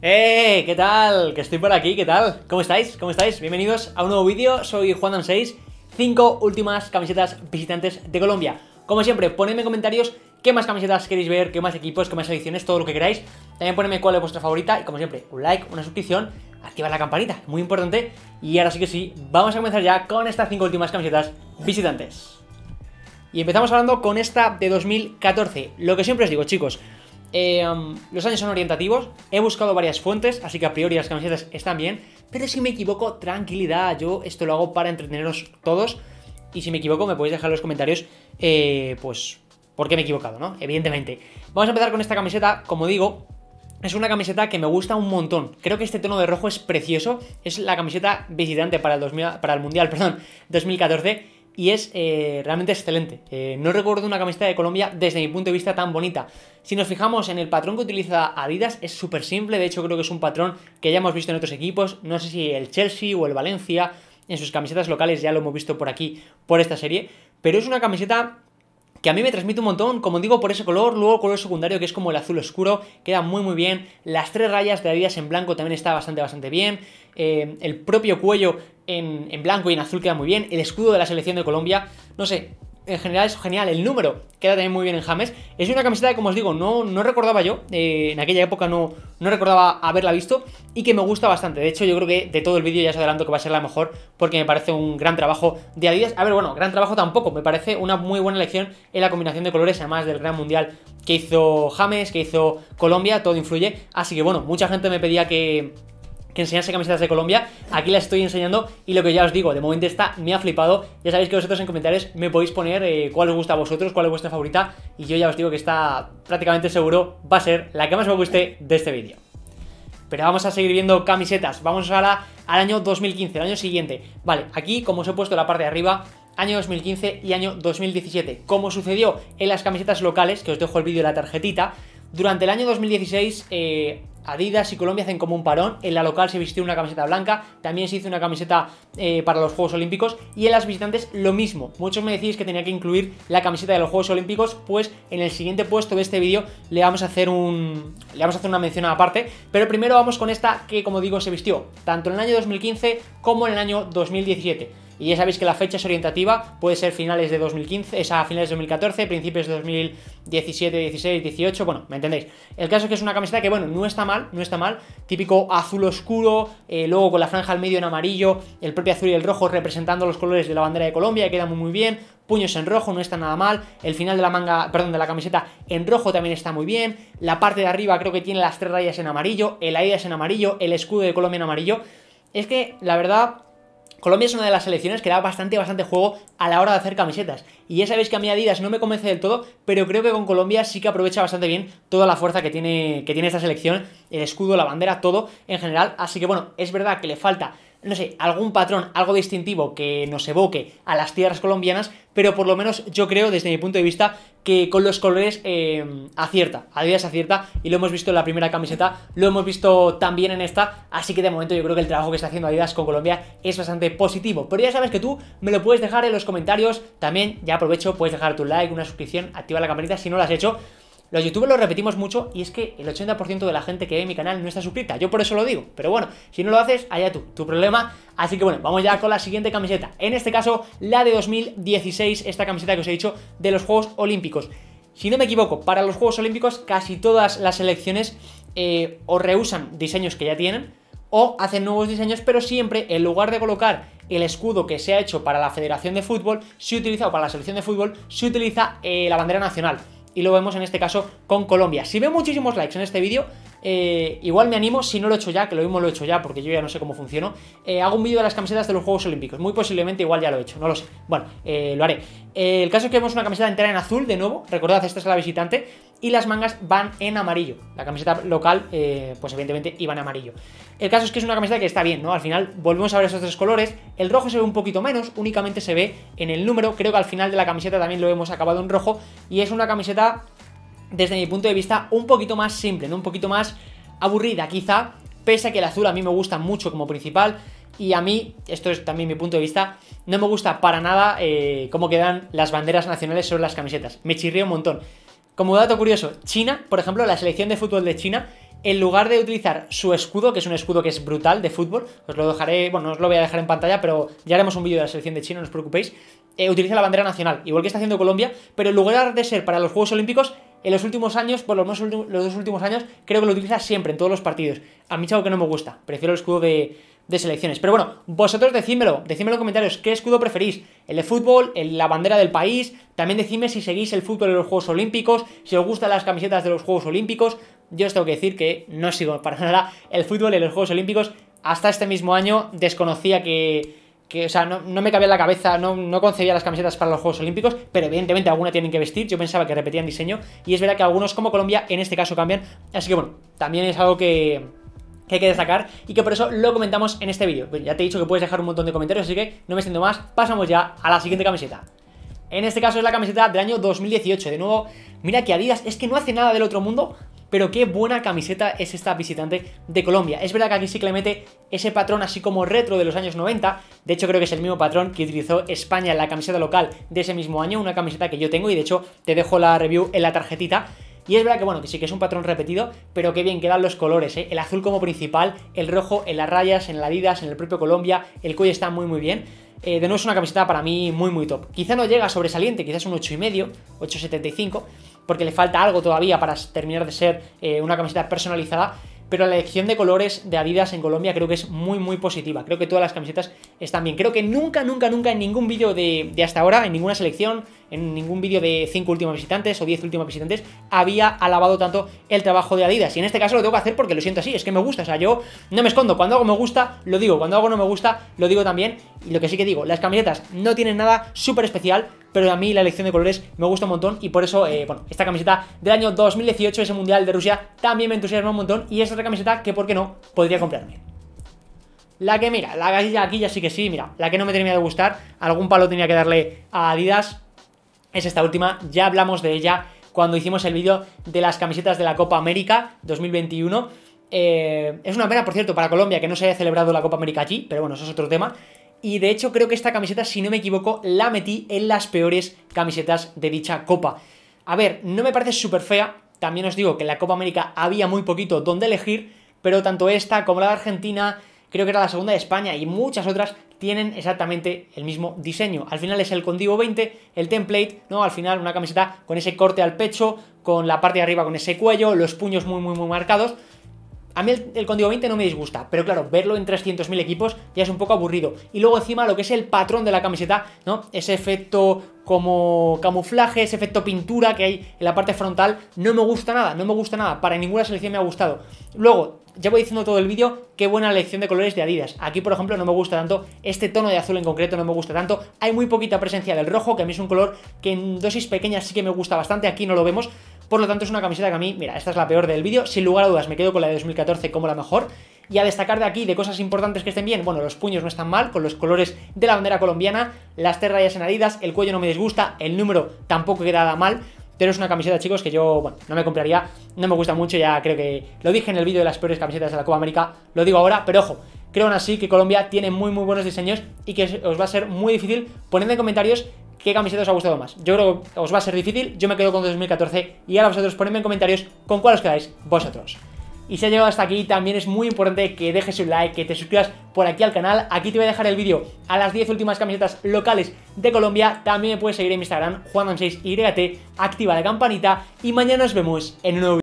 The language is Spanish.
¡Eh! ¿Qué tal? Que estoy por aquí, ¿qué tal? ¿Cómo estáis? ¿Cómo estáis? Bienvenidos a un nuevo vídeo, soy Juan 6 5 últimas camisetas visitantes de Colombia. Como siempre, ponedme en comentarios qué más camisetas queréis ver, qué más equipos, qué más ediciones, todo lo que queráis. También ponedme cuál es vuestra favorita y como siempre, un like, una suscripción, activa la campanita, muy importante. Y ahora sí que sí, vamos a comenzar ya con estas 5 últimas camisetas visitantes. Y empezamos hablando con esta de 2014. Lo que siempre os digo, chicos, eh, um, los años son orientativos, he buscado varias fuentes, así que a priori las camisetas están bien, pero si me equivoco, tranquilidad, yo esto lo hago para entreteneros todos, y si me equivoco me podéis dejar en los comentarios, eh, pues, por qué me he equivocado, ¿no? Evidentemente. Vamos a empezar con esta camiseta, como digo, es una camiseta que me gusta un montón. Creo que este tono de rojo es precioso. Es la camiseta visitante para el, 2000, para el Mundial perdón, 2014 y es eh, realmente excelente. Eh, no recuerdo una camiseta de Colombia desde mi punto de vista tan bonita. Si nos fijamos en el patrón que utiliza Adidas, es súper simple, de hecho creo que es un patrón que ya hemos visto en otros equipos, no sé si el Chelsea o el Valencia, en sus camisetas locales ya lo hemos visto por aquí, por esta serie, pero es una camiseta que a mí me transmite un montón, como digo, por ese color, luego color secundario que es como el azul oscuro, queda muy muy bien, las tres rayas de Adidas en blanco también está bastante bastante bien, eh, el propio cuello en, en, blanco y en azul queda muy bien, el escudo de la selección de Colombia, no sé, en general es genial. El número queda también muy bien en James. Es una camiseta que, como os digo, no, no recordaba yo. Eh, en aquella época no, no recordaba haberla visto y que me gusta bastante. De hecho, yo creo que de todo el vídeo ya os adelanto que va a ser la mejor porque me parece un gran trabajo de Adidas. A ver, bueno, gran trabajo tampoco. Me parece una muy buena elección en la combinación de colores, además del gran mundial que hizo James, que hizo Colombia. Todo influye. Así que, bueno, mucha gente me pedía que enseñarse camisetas de Colombia. Aquí las estoy enseñando y lo que ya os digo, de momento está me ha flipado. Ya sabéis que vosotros en comentarios me podéis poner eh, cuál os gusta a vosotros, cuál es vuestra favorita. Y yo ya os digo que está prácticamente seguro va a ser la que más me guste de este vídeo. Pero vamos a seguir viendo camisetas. Vamos ahora al año 2015, el año siguiente. Vale, aquí como os he puesto la parte de arriba, año 2015 y año 2017. Como sucedió en las camisetas locales, que os dejo el vídeo en la tarjetita, durante el año 2016 eh, Adidas y Colombia hacen como un parón. En la local se vistió una camiseta blanca, también se hizo una camiseta eh, para los Juegos Olímpicos y en las visitantes lo mismo. Muchos me decís que tenía que incluir la camiseta de los Juegos Olímpicos, pues en el siguiente puesto de este vídeo le vamos a hacer un le vamos a hacer una mención aparte, pero primero vamos con esta que como digo se vistió tanto en el año 2015 como en el año 2017. Y ya sabéis que la fecha es orientativa, puede ser finales de 2015, es a finales de 2014, principios de 2017, 16, 18, bueno, me entendéis. El caso es que es una camiseta que, bueno, no está mal, no está mal, típico azul oscuro, eh, luego con la franja al medio en amarillo, el propio azul y el rojo representando los colores de la bandera de Colombia, que queda muy, bien, puños en rojo, no está nada mal, el final de la manga, perdón, de la camiseta en rojo también está muy bien, la parte de arriba creo que tiene las tres rayas en amarillo, el aire es en amarillo, el escudo de Colombia en amarillo, es que la verdad Colombia es una de las selecciones que da bastante, bastante juego a la hora de hacer camisetas. Y ya sabéis que a mí Adidas no me convence del todo, pero creo que con Colombia sí que aprovecha bastante bien toda la fuerza que tiene, que tiene esta selección, el escudo, la bandera, todo en general. Así que bueno, es verdad que le falta no sé, algún patrón, algo distintivo que nos evoque a las tierras colombianas, pero por lo menos yo creo, desde mi punto de vista, que con los colores eh, acierta, Adidas acierta, y lo hemos visto en la primera camiseta, lo hemos visto también en esta, así que de momento yo creo que el trabajo que está haciendo Adidas con Colombia es bastante positivo. Pero ya sabes que tú me lo puedes dejar en los comentarios, también ya aprovecho, puedes dejar tu like, una suscripción, activa la campanita si no lo has hecho. Los youtubers lo repetimos mucho y es que el 80% de la gente que ve mi canal no está suscrita. Yo por eso lo digo. Pero bueno, si no lo haces, allá tú, tu problema. Así que bueno, vamos ya con la siguiente camiseta. En este caso, la de 2016, esta camiseta que os he dicho de los Juegos Olímpicos. Si no me equivoco, para los Juegos Olímpicos casi todas las selecciones eh, o reusan diseños que ya tienen o hacen nuevos diseños, pero siempre en lugar de colocar el escudo que se ha hecho para la Federación de Fútbol, se utiliza, o para la selección de fútbol, se utiliza eh, la bandera nacional y lo vemos en este caso con Colombia. Si veo muchísimos likes en este vídeo, eh, igual me animo, si no lo he hecho ya, que lo mismo lo he hecho ya, porque yo ya no sé cómo funciona eh, hago un vídeo de las camisetas de los Juegos Olímpicos. Muy posiblemente igual ya lo he hecho, no lo sé. Bueno, eh, lo haré. el caso es que vemos una camiseta entera en azul, de nuevo. Recordad, esta es la visitante. Y las mangas van en amarillo. La camiseta local, pues evidentemente iba en amarillo. El caso es que es una camiseta que está bien, ¿no? Al final volvemos a ver esos tres colores. El rojo se ve un poquito menos, únicamente se ve en el número. Creo que al final de la camiseta también lo hemos acabado en rojo. Y es una camiseta desde mi punto de vista, un poquito más simple, ¿no? un poquito más aburrida quizá, pese a que el azul a mí me gusta mucho como principal y a mí, esto es también mi punto de vista, no me gusta para nada eh, cómo quedan las banderas nacionales sobre las camisetas, me chirría un montón. Como dato curioso, China, por ejemplo, la selección de fútbol de China, en lugar de utilizar su escudo, que es un escudo que es brutal de fútbol, os lo dejaré, bueno, os lo voy a dejar en pantalla, pero ya haremos un vídeo de la selección de China, no os preocupéis, eh, utiliza la bandera nacional, igual que está haciendo Colombia, pero en lugar de ser para los Juegos Olímpicos, en los últimos años, por los, los dos últimos años, creo que lo utiliza siempre en todos los partidos. A mí es que no me gusta, prefiero el escudo de, selecciones. Pero bueno, vosotros decídmelo, decídmelo en los comentarios, ¿qué escudo preferís? ¿El de fútbol? ¿La bandera del país? También decime si seguís el fútbol de los Juegos Olímpicos, si os gustan las camisetas de los Juegos Olímpicos. Yo os tengo que decir que no sigo para nada el fútbol en los Juegos Olímpicos. Hasta este mismo año desconocía que que, o sea, no, me cabía en la cabeza, no, no, concebía las camisetas para los Juegos Olímpicos, pero evidentemente alguna tienen que vestir, yo pensaba que repetían diseño, y es verdad que algunos como Colombia en este caso cambian, así que bueno, también es algo que, que hay que destacar y que por eso lo comentamos en este vídeo. ya te he dicho que puedes dejar un montón de comentarios, así que no me siento más, pasamos ya a la siguiente camiseta. En este caso es la camiseta del año 2018. De nuevo, mira que Adidas es que no hace nada del otro mundo, pero qué buena camiseta es esta visitante de Colombia. Es verdad que aquí sí que le mete ese patrón así como retro de los años 90. De hecho, creo que es el mismo patrón que utilizó España en la camiseta local de ese mismo año. Una camiseta que yo tengo y de hecho te dejo la review en la tarjetita. Y es verdad que bueno, que sí que es un patrón repetido, pero qué bien quedan los colores, ¿eh? El azul como principal, el rojo en las rayas, en la Adidas, en el propio Colombia, el cuello está muy muy bien. Eh, de nuevo es una camiseta para mí muy muy top. Quizá no llega sobresaliente, quizás un 8,5, 8,75, porque le falta algo todavía para terminar de ser eh, una camiseta personalizada, pero la elección de colores de Adidas en Colombia creo que es muy, muy positiva. Creo que todas las camisetas están bien. Creo que nunca, nunca, nunca en ningún vídeo de, de hasta ahora, en ninguna selección, en ningún vídeo de 5 últimos visitantes o 10 últimos visitantes había alabado tanto el trabajo de Adidas. Y en este caso lo tengo que hacer porque lo siento así, es que me gusta. O sea, yo no me escondo. Cuando algo me gusta, lo digo. Cuando algo no me gusta, lo digo también. Y lo que sí que digo, las camisetas no tienen nada súper especial, pero a mí la elección de colores me gusta un montón y por eso, eh, bueno, esta camiseta del año 2018, ese Mundial de Rusia, también me entusiasma un montón y es otra camiseta que, ¿por qué no?, podría comprarme. La que, mira, la aquí ya sí que sí, mira, la que no me tenía de gustar, algún palo tenía que darle a Adidas, es esta última, ya hablamos de ella cuando hicimos el vídeo de las camisetas de la Copa América 2021. Eh, es una pena, por cierto, para Colombia que no se haya celebrado la Copa América allí, pero bueno, eso es otro tema. Y de hecho creo que esta camiseta, si no me equivoco, la metí en las peores camisetas de dicha Copa. A ver, no me parece súper fea, también os digo que en la Copa América había muy poquito donde elegir, pero tanto esta como la de Argentina, creo que era la segunda de España y muchas otras tienen exactamente el mismo diseño. Al final es el Condivo 20, el template, ¿no? Al final una camiseta con ese corte al pecho, con la parte de arriba con ese cuello, los puños muy, muy, muy marcados. A mí el, el 20 no me disgusta, pero claro, verlo en 300.000 equipos ya es un poco aburrido. Y luego encima lo que es el patrón de la camiseta, ¿no? Ese efecto como camuflaje, ese efecto pintura que hay en la parte frontal, no me gusta nada, no me gusta nada, para ninguna selección me ha gustado. Luego, ya voy diciendo todo el vídeo, qué buena elección de colores de Adidas. Aquí, por ejemplo, no me gusta tanto, este tono de azul en concreto no me gusta tanto, hay muy poquita presencia del rojo, que a mí es un color que en dosis pequeñas sí que me gusta bastante, aquí no lo vemos, por lo tanto, es una camiseta que a mí, mira, esta es la peor del vídeo. Sin lugar a dudas, me quedo con la de 2014 como la mejor. Y a destacar de aquí, de cosas importantes que estén bien, bueno, los puños no están mal, con los colores de la bandera colombiana, las tres rayas en el cuello no me disgusta, el número tampoco queda nada mal, pero es una camiseta, chicos, que yo, bueno, no me compraría, no me gusta mucho, ya creo que lo dije en el vídeo de las peores camisetas de la Copa América, lo digo ahora, pero ojo, creo aún así que Colombia tiene muy muy buenos diseños y que os va a ser muy difícil, ponerle en comentarios qué camiseta os ha gustado más. Yo creo que os va a ser difícil, yo me quedo con 2014 y ahora vosotros ponedme en comentarios con cuál os quedáis vosotros. Y se ha llegado hasta aquí, también es muy importante que dejes un like, que te suscribas por aquí al canal. Aquí te voy a dejar el vídeo a las 10 últimas camisetas locales de Colombia. También me puedes seguir en Instagram, juan6yt, activa la campanita y mañana nos vemos en un nuevo